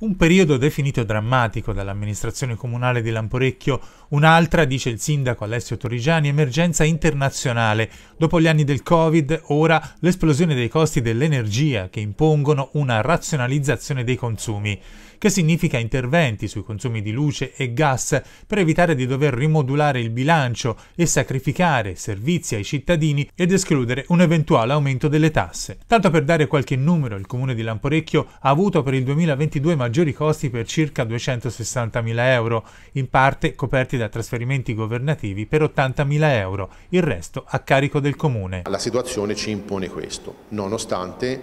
Un periodo definito drammatico dall'amministrazione comunale di Lamporecchio, un'altra, dice il sindaco Alessio Torrigiani, emergenza internazionale. Dopo gli anni del Covid, ora l'esplosione dei costi dell'energia che impongono una razionalizzazione dei consumi, che significa interventi sui consumi di luce e gas per evitare di dover rimodulare il bilancio e sacrificare servizi ai cittadini ed escludere un eventuale aumento delle tasse. Tanto per dare qualche numero, il comune di Lamporecchio ha avuto per il 2022 maggiori maggiori costi per circa 260.000 euro, in parte coperti da trasferimenti governativi per 80.000 euro, il resto a carico del Comune. La situazione ci impone questo, nonostante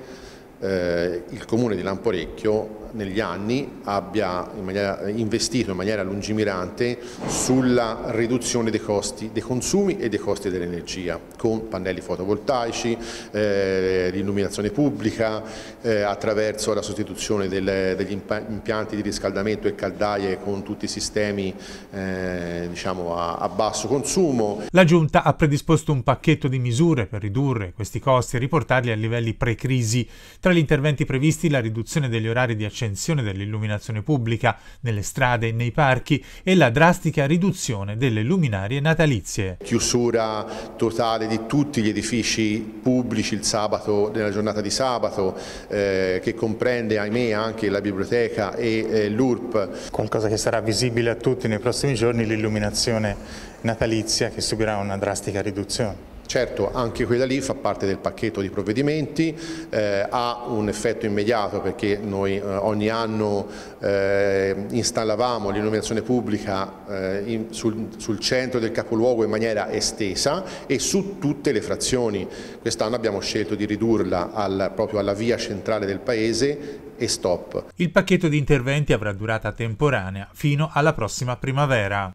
eh, il comune di Lamporecchio negli anni abbia in maniera, investito in maniera lungimirante sulla riduzione dei costi dei consumi e dei costi dell'energia con pannelli fotovoltaici, eh, l'illuminazione pubblica, eh, attraverso la sostituzione del, degli impianti di riscaldamento e caldaie con tutti i sistemi eh, diciamo a, a basso consumo. La Giunta ha predisposto un pacchetto di misure per ridurre questi costi e riportarli a livelli pre-crisi tra gli interventi previsti la riduzione degli orari di accensione dell'illuminazione pubblica nelle strade e nei parchi e la drastica riduzione delle luminarie natalizie. Chiusura totale di tutti gli edifici pubblici il sabato, nella giornata di sabato, eh, che comprende ahimè anche la biblioteca e eh, l'URP. Qualcosa che sarà visibile a tutti nei prossimi giorni, l'illuminazione natalizia che subirà una drastica riduzione. Certo, anche quella lì fa parte del pacchetto di provvedimenti, eh, ha un effetto immediato perché noi eh, ogni anno eh, installavamo l'illuminazione pubblica eh, in, sul, sul, centro del capoluogo in maniera estesa e su tutte le frazioni. Quest'anno abbiamo scelto di ridurla al, proprio alla via centrale del paese e stop. Il pacchetto di interventi avrà durata temporanea fino alla prossima primavera.